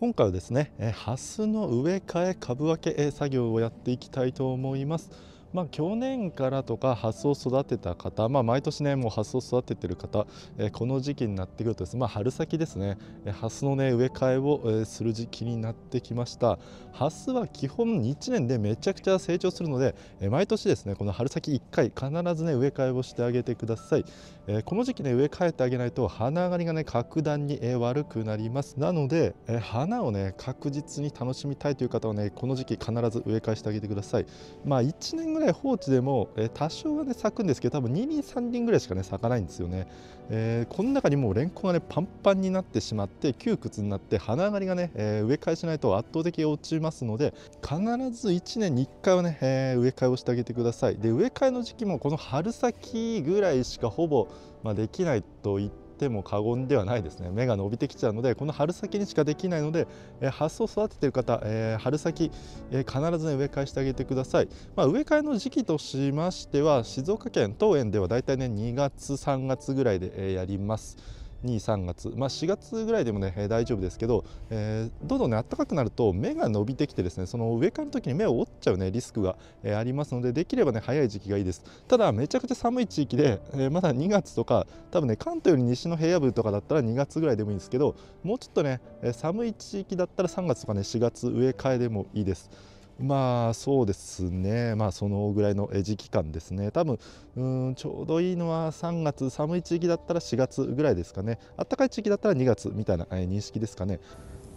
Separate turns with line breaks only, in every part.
今回はですね、えハスの植え替え株分け作業をやっていきたいと思います。まあ、去年からとかハスを育てた方、まあ、毎年ねもうハスを育ててる方、えこの時期になってくるとです、ね、まあ、春先ですねハスのね植え替えを、えする時期になってきましたハスは基本1年でめちゃくちゃ成長するので、え毎年ですねこの春先1回必ずね植え替えをしてあげてください、えこの時期ね植え替えてあげないと花上がりがね格段に、え悪くなりますなので、え花をね確実に楽しみたいという方はねこの時期必ず植え替えしてあげてくださいまあ1年ぐらい放置でも、え多少はね咲くんですけど多分2輪3輪ぐらいしかね咲かないんですよね、えー、この中にもうレンコンがねパンパンになってしまって窮屈になって花上がりがね、え植え替えしないと圧倒的に落ちますので必ず1年に1回はね、え植え替えをしてあげてくださいで植え替えの時期もこの春先ぐらいしかほぼまあ、できないと言っても過言ではないですね芽が伸びてきちゃうのでこの春先にしかできないので、えー、発想育ててる方、えー、春先、えー、必ず、ね、植え替えしてあげてください、まあ、植え替えの時期としましては静岡県桃園ではだいたいね2月3月ぐらいで、えやります。23月、まあ、4月ぐらいでもね、え大丈夫ですけど、えー、どんどんね暖かくなると目が伸びてきてですねその上からの時に目を折っちゃうねリスクが、えー、ありますのでできればね早い時期がいいですただめちゃくちゃ寒い地域で、えまだ2月とか多分ね関東より西の平野部とかだったら2月ぐらいでもいいんですけどもうちょっとね寒い地域だったら3月とかね4月植え替えでもいいです。まあそうですね、まあ、そのぐらいの時期間ですね、多分うんちょうどいいのは3月、寒い地域だったら4月ぐらいですかね、あったかい地域だったら2月みたいな認識ですかね。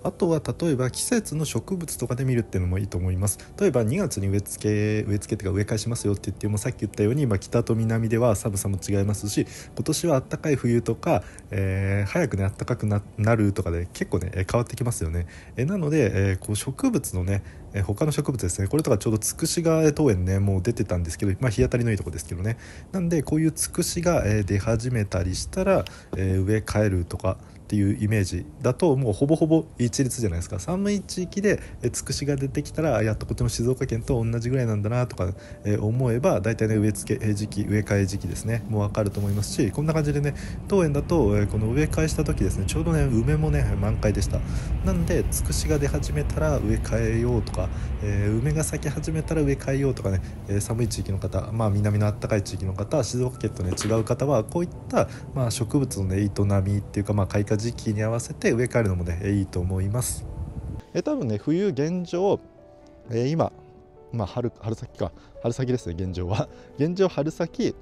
あとは例えば季節の植物とかで見るっていうのもいいと思います例えば2月に植え付け植え付けとか植え替えしますよって言ってもさっき言ったように、まあ、北と南では寒さも違いますし今年は暖かい冬とか、えー、早くね暖かくなるとかで結構ね変わってきますよねえなので、えー、こう植物のね他の植物ですねこれとかちょうどつくしが当園ねもう出てたんですけど、まあ、日当たりのいいとこですけどねなんでこういうつくしが出始めたりしたら、植え替えるとかっていうイメージだともうほぼほぼ一律じゃないですか寒い地域でつくしが出てきたらやっとこっちの静岡県と同じぐらいなんだなとか、え思えば大体ね植え付け時期植え替え時期ですねもう分かると思いますしこんな感じでね当園だと、えこの植え替えした時ですねちょうどね梅もね満開でしたなんでつくしが出始めたら植え替えようとか、え梅が咲き始めたら植え替えようとかね、え寒い地域の方まあ南のあったかい地域の方静岡県とね違う方はこういった、まあ、植物のね営みっていうかまあ開花時期に合わせて植え替えるのもねいいと思います。え多分ね冬現状、え今、まあ、春春先か春先ですね現状は 現状春先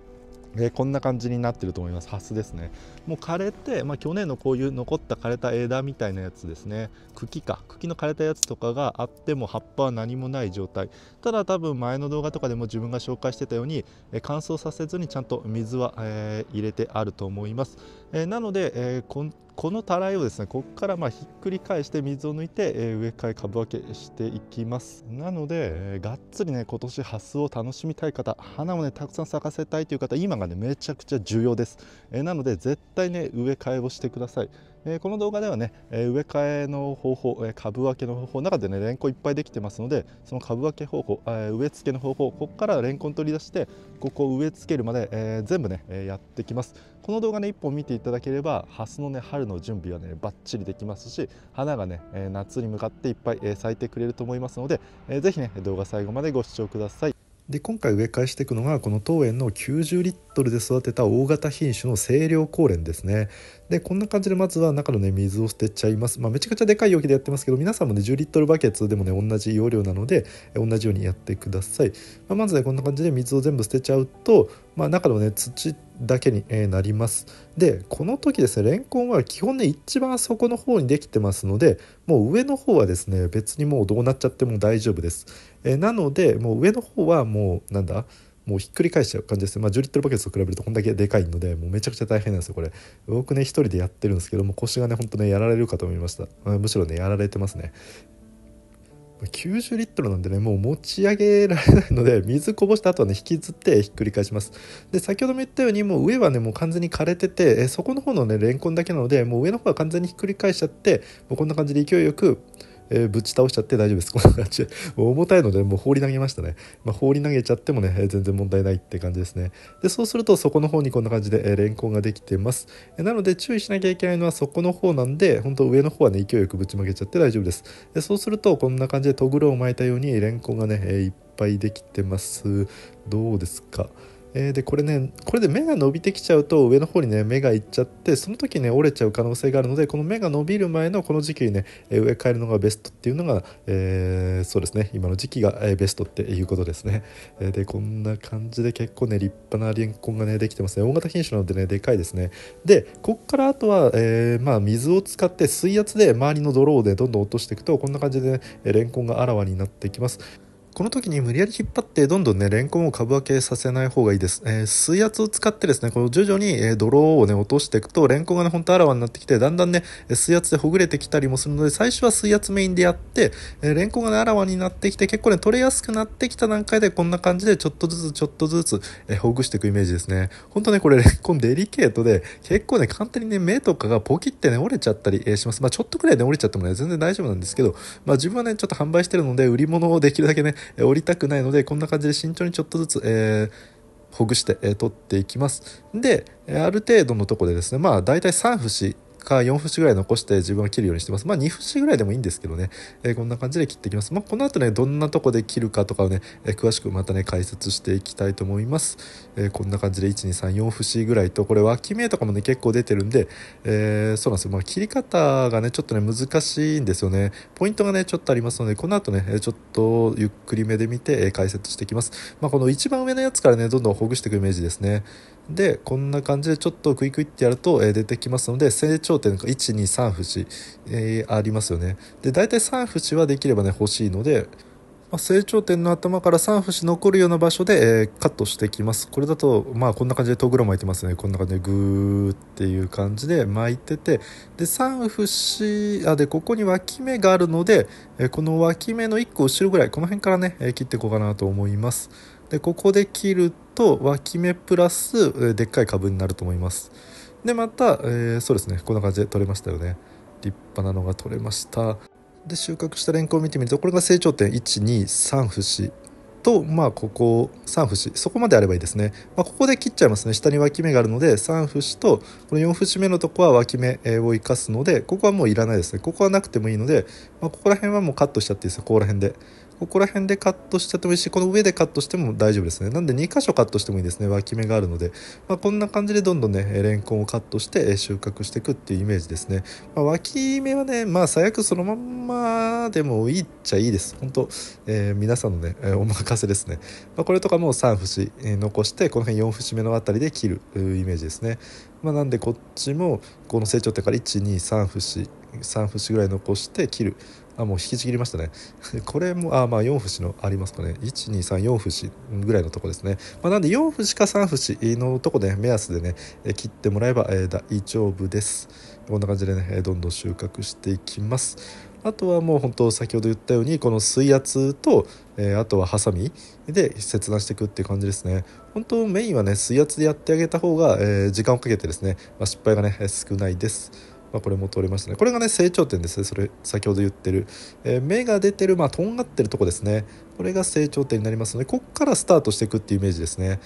えこんな感じになってると思いますハスですねもう枯れて、まあ、去年のこういう残った枯れた枝みたいなやつですね茎か茎の枯れたやつとかがあっても葉っぱは何もない状態ただ多分前の動画とかでも自分が紹介してたように、え乾燥させずにちゃんと水は、えー、入れてあると思います、えー、なので、えーこのたらいをですねここからまひっくり返して水を抜いて、え植え替え株分けしていきますなので、えがっつりね今年ハスを楽しみたい方花をねたくさん咲かせたいという方今がねめちゃくちゃ重要です、えなので絶対ね植え替えをしてくださいえこの動画ではね、え植え替えの方法、え株分けの方法の中でねレンコンいっぱいできてますのでその株分け方法、え植え付けの方法ここからレンコン取り出してここを植え付けるまで、え全部ね、えやってきますこの動画ね1本見ていただければハスのね春の準備はねバッチリできますし花がね、え夏に向かっていっぱい、え咲いてくれると思いますので、えー、ぜひね動画最後までご視聴くださいで今回植え替えしていくのがこの当園の90リットルで育てた大型品種の清涼高蓮ですねでこんな感じでまずは中のね水を捨てちゃいます、まあ、めちゃくちゃでかい容器でやってますけど皆さんもね10リットルバケツでもね同じ容量なので同じようにやってください、まあ、まずねこんな感じで水を全部捨てちゃうと、まあ、中のね土だけになりますでこの時ですねレンコンは基本ね一番底の方にできてますのでもう上の方はですね別にもうどうなっちゃっても大丈夫です、えなのでもう上の方はもうなんだもうひっくり返しちゃう感じです、まあ、10リットルバケツと比べるとこんだけでかいのでもうめちゃくちゃ大変なんですよこれ僕ね一人でやってるんですけども腰がねほんとねやられるかと思いました、まあ、むしろねやられてますね90リットルなんでねもう持ち上げられないので水こぼした後はね引きずってひっくり返しますで先ほども言ったようにもう上はねもう完全に枯れててえそこの方のねレンコンだけなのでもう上の方は完全にひっくり返しちゃってもうこんな感じで勢いよくえー、ぶち倒しちゃって大丈夫ですこんな感じ 重たいのでもう放り投げましたね、まあ、放り投げちゃってもね、えー、全然問題ないって感じですねでそうするとそこの方にこんな感じで、えー、レンコンができてます、えー、なので注意しなきゃいけないのはそこの方なんで本当上の方はね勢いよくぶちまけちゃって大丈夫ですでそうするとこんな感じでトグロを巻いたようにレンコンがね、えー、いっぱいできてますどうですかえー、でこれねこれで目が伸びてきちゃうと上の方にね目がいっちゃってその時ね折れちゃう可能性があるのでこの目が伸びる前のこの時期にね植え替えるのがベストっていうのが、えー、そうですね今の時期がベストっていうことですね、えー、でこんな感じで結構ね立派なレンコンがねできてますね大型品種なのでねでかいですねでこっからあとは、えまあ、水を使って水圧で周りの泥をねどんどん落としていくとこんな感じでねレンコンがあらわになってきますこの時に無理やり引っ張ってどんどんね、レンコンを株分けさせない方がいいです。えー、水圧を使ってですね、この徐々に、え泥をね、落としていくと、レンコンがね、ほんとあらわになってきて、だんだんね、水圧でほぐれてきたりもするので、最初は水圧メインでやって、えレンコンがね、あらわになってきて、結構ね、取れやすくなってきた段階で、こんな感じで、ちょっとずつちょっとずつ、えほぐしていくイメージですね。ほんとね、これレンコンデリケートで、結構ね、簡単にね、目とかがポキってね、折れちゃったり、えします。まあ、ちょっとくらいね、折れちゃってもね、全然大丈夫なんですけど、まあ、自分はね、ちょっと販売してるので、売り物をできるだけね、降りたくないのでこんな感じで慎重にちょっとずつ、えー、ほぐして、えー、取っていきますである程度のとこでですねまあ大体3節か4節ぐらい残して自分は切るようにしてます。まあ2節ぐらいでもいいんですけどね、えー、こんな感じで切っていきます。まあこの後ね、どんなとこで切るかとかをね、えー、詳しくまたね、解説していきたいと思います。えー、こんな感じで1、2、3、4節ぐらいと、これ脇芽とかもね、結構出てるんで、えそうなんですよ。まあ切り方がね、ちょっとね、難しいんですよね。ポイントがね、ちょっとありますので、この後ね、ちょっとゆっくりめで見て、え解説していきます。まあこの一番上のやつからね、どんどんほぐしていくイメージですね。でこんな感じでちょっとクイクイってやると、えー、出てきますので成長点が123節、えー、ありますよねで大体3節はできればね欲しいので、まあ、成長点の頭から3節残るような場所で、えー、カットしてきますこれだとまあこんな感じでトグロ巻いてますねこんな感じでグーっていう感じで巻いててで3節あでここに脇芽があるので、えこの脇芽の1個後ろぐらいこの辺からね、え切っていこうかなと思いますでここで切ると脇目プラスでっかい株になると思いますでまた、えー、そうですねこんな感じで取れましたよね立派なのが取れましたで収穫したレンコンを見てみるとこれが成長点123節とまあここ3節そこまであればいいですね、まあ、ここで切っちゃいますね下に脇芽があるので3節とこの4節目のとこは脇芽を生かすのでここはもういらないですねここはなくてもいいので、まあ、ここら辺はもうカットしちゃっていいですよここら辺でここら辺でカットしちゃってもいいしこの上でカットしても大丈夫ですねなんで2箇所カットしてもいいですね脇芽があるので、まあ、こんな感じでどんどんねレンコンをカットして収穫していくっていうイメージですね、まあ、脇芽はねまあ最悪そのまんまでもいいっちゃいいです本当、えー、皆さんのねお任せですね、まあ、これとかも3節残してこの辺4節目の辺りで切るイメージですねまあ、なんでこっちもこの成長点から123節3節ぐらい残して切るあもう引きちぎりましたね これもあまあ4節のありますかね1234節ぐらいのとこですね、まあ、なんで4節か3節のとこで、目安でね切ってもらえば、え大丈夫ですこんな感じでねどんどん収穫していきますあとはもう本当先ほど言ったようにこの水圧と、えー、あとはハサミで切断していくっていう感じですね本当メインはね水圧でやってあげた方が、えー、時間をかけてですね、まあ、失敗がね少ないですまあ、これも通れましたねこれがね成長点ですねそれ先ほど言ってる、えー、芽が出てるまあとんがってるとこですねこれが成長点になりますのでこっからスタートしていくっていうイメージですね、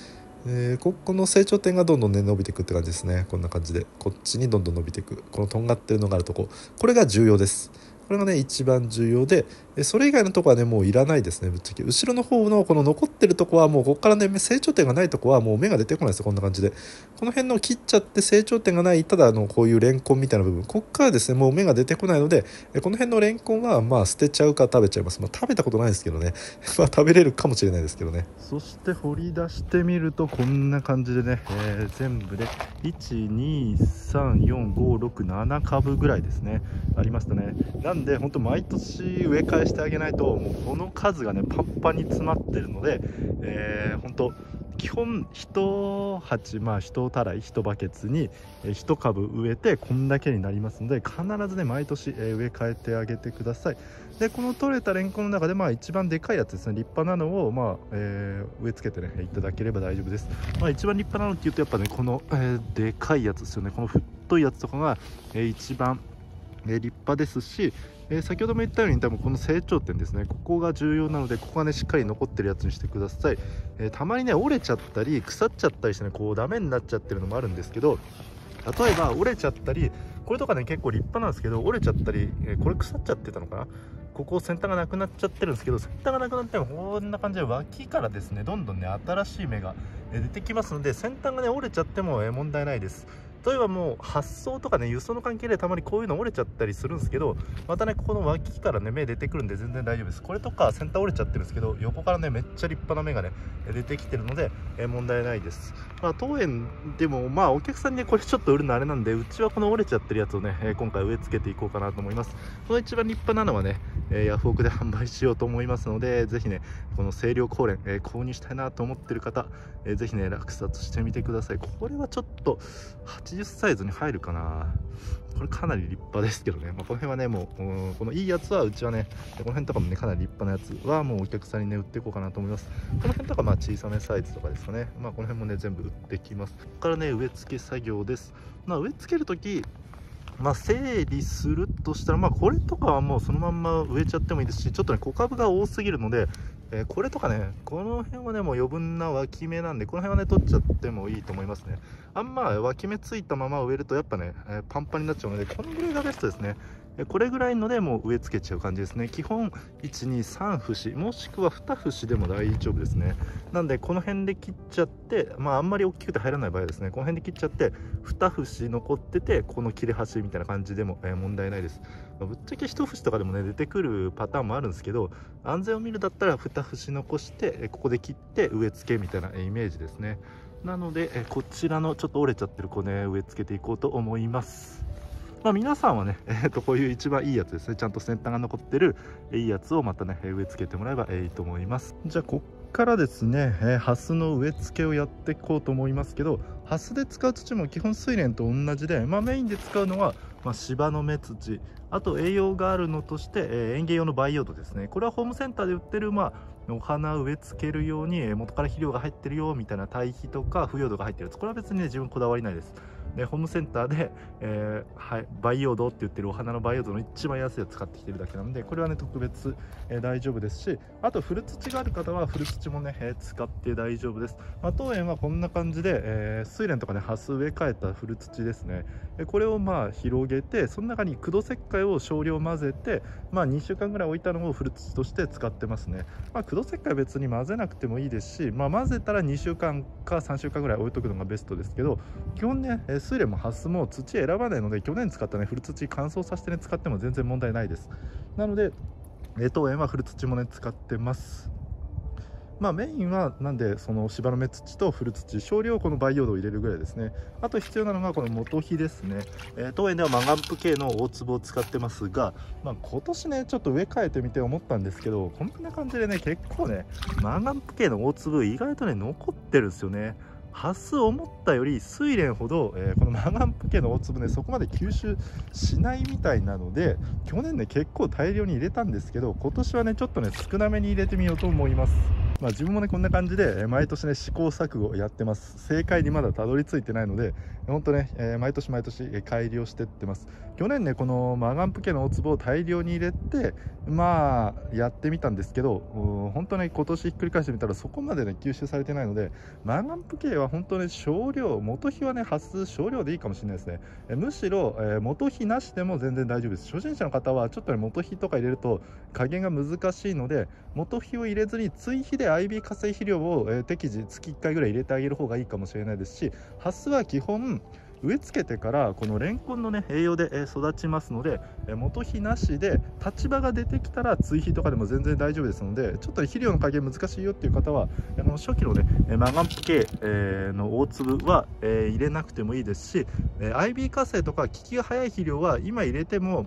えー、ここの成長点がどんどんね伸びていくって感じですねこんな感じでこっちにどんどん伸びていくこのとんがってるのがあるとここれが重要ですこれがね一番重要で、それ以外のとこはねもういらないですねぶっちゃけ後ろの方のこの残ってるとこはもうここからね成長点がないとこはもう芽が出てこないですこんな感じでこの辺の切っちゃって成長点がないただのこういうレンコンみたいな部分こっからですねもう芽が出てこないのでこの辺のレンコンはまあ捨てちゃうか食べちゃいます、まあ、食べたことないですけどね まあ食べれるかもしれないですけどねそして掘り出してみるとこんな感じでね、えー、全部で1234567株ぐらいですねありましたねなんで本当毎年植え替えしてあげないともうこの数がねパンパンに詰まってるので、えー、本当基本1鉢まあ1たらい1バケツに1株植えてこんだけになりますので必ずね毎年植え替えてあげてくださいでこの取れたレンコンの中でまあ一番でかいやつですね立派なのをまあ、えー、植え付けてねいただければ大丈夫ですまあ一番立派なのっていうとやっぱねこの、えー、でかいやつですよねこの太いやつとかが、えー、一番え立派ですし、えー、先ほども言ったように多分この成長点ですねここが重要なのでここがねしっかり残ってるやつにしてください、えー、たまにね折れちゃったり腐っちゃったりしてねこうダメになっちゃってるのもあるんですけど例えば折れちゃったりこれとかね結構立派なんですけど折れちゃったり、えー、これ腐っちゃってたのかなここ先端がなくなっちゃってるんですけど先端がなくなってもこんな感じで脇からですねどんどんね新しい芽が出てきますので先端がね折れちゃっても問題ないです例えばもう発送とかね輸送の関係でたまにこういうの折れちゃったりするんですけどまたねここの脇からね芽出てくるんで全然大丈夫ですこれとか先端折れちゃってるんですけど横からねめっちゃ立派な芽がね出てきてるので、え問題ないです、まあ、当園でもまあお客さんに、ね、これちょっと売るのあれなんでうちはこの折れちゃってるやつをね、え今回植え付けていこうかなと思いますこの一番立派なのはね、えヤフオクで販売しようと思いますのでぜひねこの清涼高連、え購入したいなと思ってる方、えぜひね落札してみてくださいこれはちょっと80サイズに入るかなこれかなり立派ですけどね、まあ、この辺はねもうこのいいやつはうちはねこの辺とかもねかなり立派なやつはもうお客さんにね売っていこうかなと思いますこの辺とかまあ小さめサイズとかですかねまあこの辺もね全部売ってきますここからね植え付け作業ですまあ、植え付ける時まあ、整理するとしたら、まあ、これとかはもうそのまんま植えちゃってもいいですし、ちょっとね、小株が多すぎるので、えー、これとかね、この辺はね、もう余分な脇芽なんで、この辺はね、取っちゃってもいいと思いますね。あんま脇芽ついたまま植えると、やっぱね、えー、パンパンになっちゃうので、このぐらいがベストですね。これぐらいのでもう植え付けちゃう感じですね基本123節もしくは2節でも大丈夫ですねなんでこの辺で切っちゃってまああんまり大きくて入らない場合ですねこの辺で切っちゃって2節残っててこの切れ端みたいな感じでも、え問題ないですぶっちゃけ一節とかでもね出てくるパターンもあるんですけど安全を見るだったら2節残してここで切って植え付けみたいなイメージですねなのでこちらのちょっと折れちゃってる子ね植え付けていこうと思いますまあ、皆さんはね、えー、とこういう一番いいやつですねちゃんと先端が残ってるいいやつをまたね植え付けてもらえばいいと思いますじゃあこっからですね、えー、ハスの植え付けをやっていこうと思いますけどハスで使う土も基本水蓮と同じで、まあ、メインで使うのは、まあ、芝の芽土あと栄養があるのとして、えー、園芸用の培養土ですねこれはホームセンターで売ってる、まあ、お花植え付けるように、えー、元から肥料が入ってるよみたいな堆肥とか腐葉土が入ってるやつこれは別に、ね、自分こだわりないですでホームセンターで、えー、はい、培養土って言ってるお花の培養土の一番安いやつ使ってきてるだけなんでこれはね特別、えー、大丈夫ですしあと古土がある方は古土もね、えー、使って大丈夫です、まあ、当園はこんな感じで、えー、レンとかねハス植え替えた古土ですねでこれをまあ広げてその中に駆動石灰を少量混ぜて、まあ、2週間ぐらい置いたのを古土として使ってますね、まあ、駆動石灰は別に混ぜなくてもいいですし、まあ、混ぜたら2週間か3週間ぐらい置いとくのがベストですけど基本ね、えースレもハスも土選ばないので去年使ったね古土乾燥させてね使っても全然問題ないですなので冷凍園は古土もね使ってますまあ、メインはなんでその芝の芽土と古土少量この培養土を入れるぐらいですねあと必要なのがこの元肥ですね、えー、当園ではマガンプ系の大粒を使ってますが、まあ、今年ねちょっと植え替えてみて思ったんですけどこんな感じでね結構ねマガンプ系の大粒意外とね残ってるんですよね発数思ったより睡蓮ほど、えー、このマガンプ家の大粒ねそこまで吸収しないみたいなので去年ね結構大量に入れたんですけど今年はねちょっとね少なめに入れてみようと思います。まあ、自分もねこんな感じで毎年ね試行錯誤やってます正解にまだたどり着いてないので本当ね、えー、毎年毎年改良してってます去年ねこのマガンプ家のお壺を大量に入れてまあやってみたんですけど本当ね今年ひっくり返してみたらそこまでね吸収されてないのでマガンプ家は本当ね少量元日はね発数少量でいいかもしれないですねえむしろ、えー、元日なしでも全然大丈夫です初心者の方はちょっとね元日とか入れると加減が難しいので元日を入れずに追肥で IB 化成肥料を、えー、適時月1回ぐらい入れてあげる方がいいかもしれないですしハスは基本植え付けてからこのレンコンのね栄養で育ちますので元肥なしで立場が出てきたら追肥とかでも全然大丈夫ですのでちょっと肥料の加減難しいよっていう方はあの初期のねマガンプ系の大粒は入れなくてもいいですし IB 化成とか効きが早い肥料は今入れても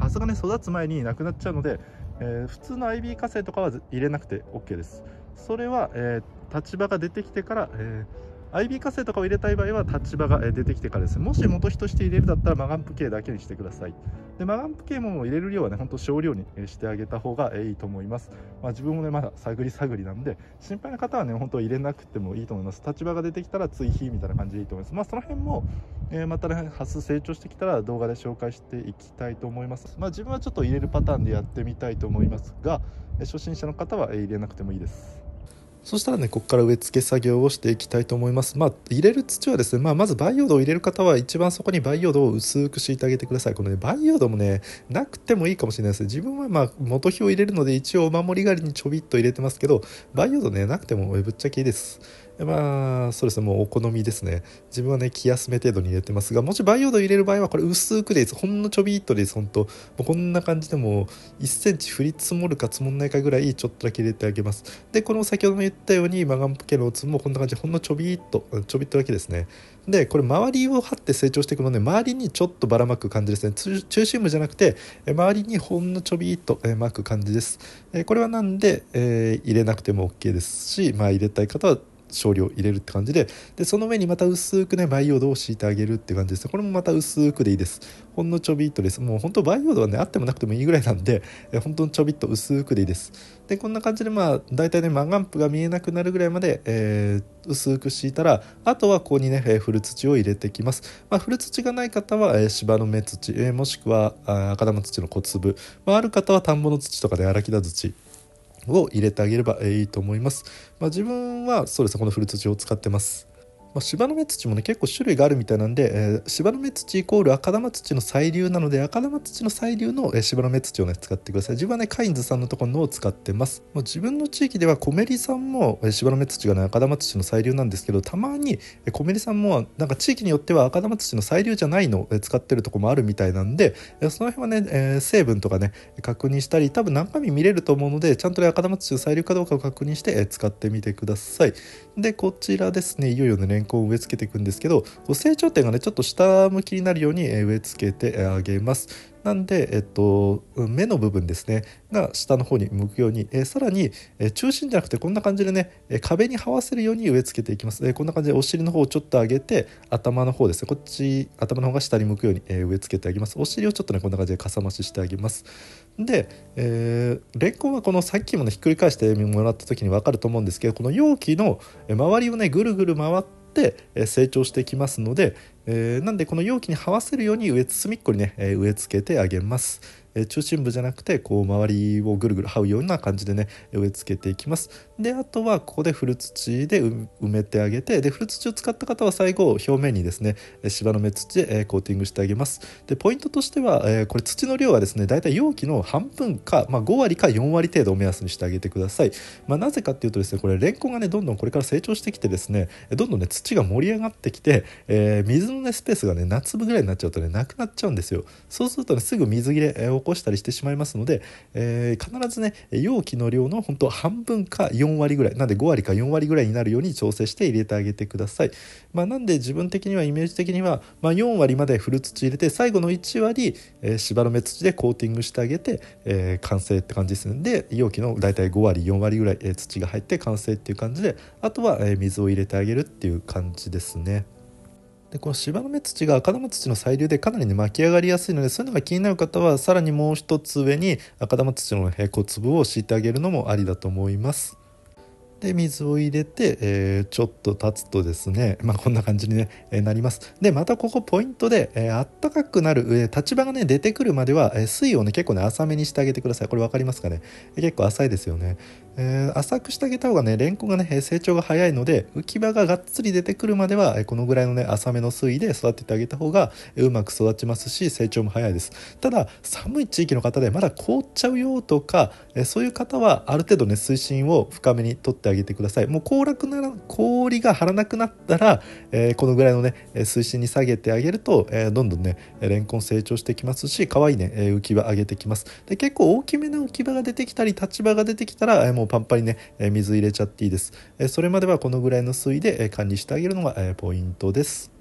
ハスがね育つ前になくなっちゃうのでえー、普通の IB 火星とかは入れなくて OK ですそれは、えー、立場が出てきてから、えー IB 化成とかを入れたい場合は立場が出てきてからですもし元日として入れるだったらマガンプ系だけにしてくださいでマガンプ系も入れる量はねほんと少量にしてあげた方がいいと思います、まあ、自分もねまだ探り探りなんで心配な方はね本当入れなくてもいいと思います立場が出てきたら追肥みたいな感じでいいと思いますまあその辺も、えー、またね発成長してきたら動画で紹介していきたいと思いますまあ自分はちょっと入れるパターンでやってみたいと思いますが初心者の方は入れなくてもいいですそしたらねここから植え付け作業をしていきたいと思いますまあ入れる土はですね、まあ、まず培養土を入れる方は一番そこに培養土を薄く敷いてあげてくださいこのね培養土もねなくてもいいかもしれないです自分はまあ元肥を入れるので一応お守り狩りにちょびっと入れてますけど培養土ねなくてもぶっちゃけいいですまあそうですねもうお好みですね自分はね気休め程度に入れてますがもし培養土入れる場合はこれ薄くでいいですほんのちょびっとでいいですほんともうこんな感じでもう1センチ降り積もるか積もんないかぐらいちょっとだけ入れてあげますでこの先ほども言ったようにマガンプケのおつもこんな感じほんのちょびっとちょびっとだけですねでこれ周りを張って成長していくので周りにちょっとばらまく感じですね中心部じゃなくて周りにほんのちょびっとまく感じですこれはなんで、え入れなくても OK ですしまあ入れたい方は少量入れるって感じででその上にまた薄くね培養土を敷いてあげるって感じですこれもまた薄くでいいですほんのちょびっとですもうほんと培養土はねあってもなくてもいいぐらいなんで本当にちょびっと薄くでいいですでこんな感じでまあ大体ねマガンプが見えなくなるぐらいまで、えー、薄く敷いたらあとはここにね、えー、ル土を入れてきます、まあ、ル土がない方は、えー、芝の芽土、えー、もしくはあ赤玉土の小粒、まあ、ある方は田んぼの土とかで荒木田土を入れてあげればいいと思います。まあ、自分はそうですねこのフルーツを使ってます。まあ、芝の目土もね結構種類があるみたいなんで、えー、芝の目土イコール赤玉土の細流なので赤玉土の細流の、えー、芝の目土をね使ってください自分はねカインズさんのところのを使ってますもう自分の地域ではコメリさんも、えー、芝の目土がね赤玉土の細流なんですけどたまに、えコメリさんもなんか地域によっては赤玉土の細流じゃないのを、えー、使ってるとこもあるみたいなんで、えー、その辺はね、えー、成分とかね確認したり多分中身見れると思うのでちゃんとね赤玉土の細流かどうかを確認して、えー、使ってみてくださいでこちらですねいよいよねンコ植え付けていくんですけど成長点がねちょっと下向きになるように植え付けてあげます。なんで、えっと、目の部分ですねが下の方に向くように、えさらに、え中心じゃなくてこんな感じでね、え壁に這わせるように植え付けていきます、えこんな感じでお尻の方をちょっと上げて頭の方ですねこっち頭の方が下に向くように、え植え付けてあげますお尻をちょっとねこんな感じでかさ増ししてあげますで、えー、レンコンはこのさっきもねひっくり返してもらった時に分かると思うんですけどこの容器の周りをねぐるぐる回ってって成長してきますので、えー、なんでこの容器に這わせるように上隅っこにね植え付けてあげます。え中心部じゃなくてこう周りをぐるぐる這うような感じでね植え付けていきますであとはここで古土で埋めてあげてで古土を使った方は最後表面にですね芝の目土でコーティングしてあげますでポイントとしては、えこれ土の量はですねだいたい容器の半分か、まあ、5割か4割程度を目安にしてあげてください、まあ、なぜかっていうとですねこれレンコンがねどんどんこれから成長してきてですねどんどんね土が盛り上がってきて、えー、水のねスペースがね夏分ぐらいになっちゃうとねなくなっちゃうんですよそうするとねすぐ水切れこしたりしてしまいますので、えー、必ずね容器の量の本当半分か4割ぐらいなんで5割か4割ぐらいになるように調整して入れてあげてください、まあ、なんで自分的にはイメージ的には、まあ、4割まで古土入れて最後の1割、えー、芝の目土でコーティングしてあげて、えー、完成って感じですんで容器の大体5割4割ぐらい、えー、土が入って完成っていう感じであとは、え水を入れてあげるっていう感じですね。でこの芝の目土が赤玉土の細流でかなりね巻き上がりやすいのでそういうのが気になる方はさらにもう一つ上に赤玉土の平行粒を敷いてあげるのもありだと思います。で水を入れて、えー、ちょっと経つとですね、まあ、こんな感じに、ねえー、なりますでまたここポイントで、えー、あったかくなる、えー、立場がね出てくるまでは、えー、水をね結構ね浅めにしてあげてくださいこれ分かりますかね、えー、結構浅いですよね、えー、浅くしてあげた方がねれんこんがね成長が早いので浮き場ががっつり出てくるまでは、えー、このぐらいのね浅めの水位で育ててあげた方が、えー、うまく育ちますし成長も早いですただ寒い地域の方でまだ凍っちゃうよとか、えー、そういう方はある程度ね水深を深めにとってあげあげてくださいもう行楽なら氷が張らなくなったら、えー、このぐらいのね水深に下げてあげると、えー、どんどんねレンコン成長してきますし可愛いね浮き輪上げてきますで結構大きめの浮き輪が出てきたり立場が出てきたらもうパンパンにね水入れちゃっていいですそれまではこのぐらいの水位で管理してあげるのがポイントです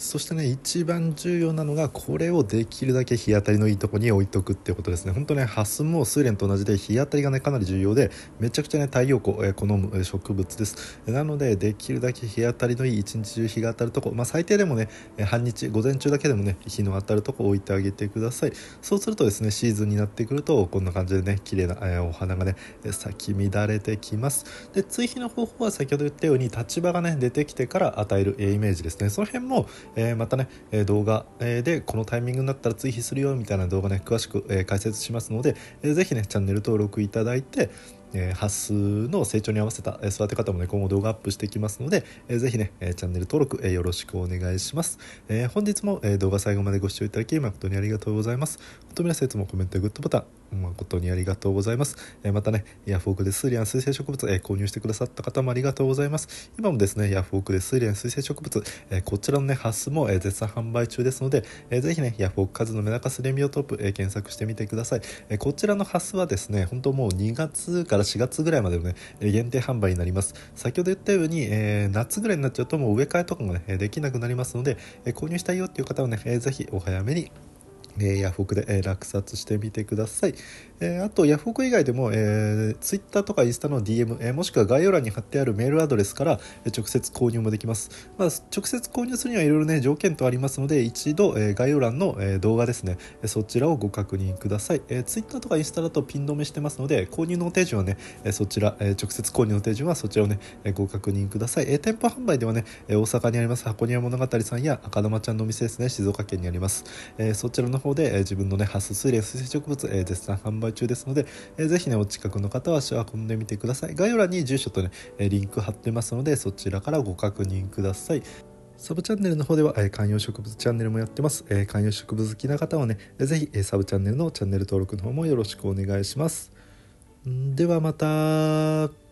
そしてね一番重要なのがこれをできるだけ日当たりのいいとこに置いておくっていうことですね本当ねハスもスイレンと同じで日当たりがねかなり重要でめちゃくちゃね太陽光、えー、好む植物ですなのでできるだけ日当たりのいい一日中日が当たるとこまあ最低でもね半日午前中だけでもね日の当たるとこ置いてあげてくださいそうするとですねシーズンになってくるとこんな感じでね綺麗な、えー、お花がね咲き乱れてきますで追肥の方法は先ほど言ったように立場がね出てきてから与える、えイメージですねその辺もえー、またね、え動画でこのタイミングになったら追肥するよみたいな動画ね詳しく、え解説しますので、えー、ぜひねチャンネル登録いただいてえー、ハスの成長に合わせた、え育て方もね今後動画アップしていきますので、えー、ぜひね、えチャンネル登録、えよろしくお願いします、え本日も、え動画最後までご視聴いただき誠にありがとうございます本当皆さんいつもコメントやグッドボタン誠にありがとうございます。えまたね、ヤフオクでスーリアン水生植物、え購入してくださった方もありがとうございます。今もですね、ヤフオクでスーリアン水生植物、えこちらのね、ハスも、え絶賛販売中ですので、えー、ぜひね、ヤフオク数のメダカスレミオトープ、え検索してみてください、えこちらのハスはですね、本当もう2月から4月ぐらいまでのね、限定販売になります。先ほど言ったように、え夏ぐらいになっちゃうともう植え替えとかもね、できなくなりますので、え購入したいよっていう方はね、えー、ぜひお早めにえヤフオクで、え落札してみてください。えあと、ヤフオク以外でも、え Twitter とかインスタの DM、えもしくは概要欄に貼ってあるメールアドレスから、え直接購入もできます。まあ、直接購入するにはいろいろね、条件とありますので、一度、え概要欄の、え動画ですね、そちらをご確認ください。え Twitter とかインスタだとピン止めしてますので、購入の手順はね、えそちら、え直接購入の手順はそちらをね、えご確認ください。え店舗販売ではね、え大阪にあります箱庭物語さんや赤玉ちゃんのお店ですね、静岡県にあります。えそちらの方方で、え自分のねハスス冷水生植物、え絶賛販売中ですので、えー、ぜひねお近くの方は足を運んでみてください概要欄に住所とね、えリンク貼ってますのでそちらからご確認くださいサブチャンネルの方では、え観葉植物チャンネルもやってます、え観葉植物好きな方はね、えー、ぜひ、えサブチャンネルのチャンネル登録の方もよろしくお願いしますではまた